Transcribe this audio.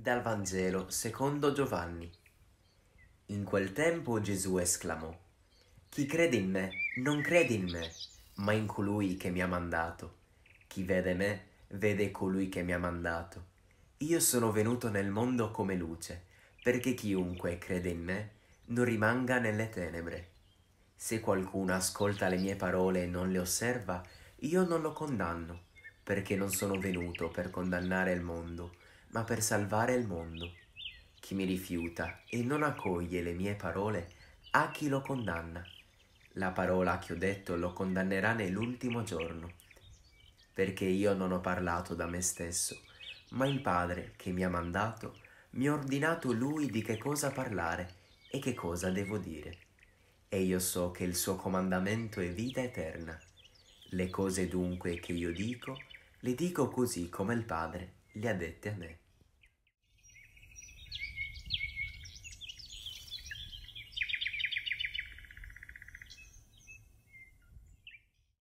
Dal Vangelo secondo Giovanni. In quel tempo Gesù esclamò, Chi crede in me non crede in me, ma in colui che mi ha mandato. Chi vede me vede colui che mi ha mandato. Io sono venuto nel mondo come luce, perché chiunque crede in me non rimanga nelle tenebre. Se qualcuno ascolta le mie parole e non le osserva, io non lo condanno, perché non sono venuto per condannare il mondo, ma per salvare il mondo. Chi mi rifiuta e non accoglie le mie parole, a chi lo condanna. La parola che ho detto lo condannerà nell'ultimo giorno, perché io non ho parlato da me stesso, ma il Padre che mi ha mandato mi ha ordinato lui di che cosa parlare e che cosa devo dire. E io so che il suo comandamento è vita eterna. Le cose dunque che io dico, le dico così come il Padre le ha dette a me.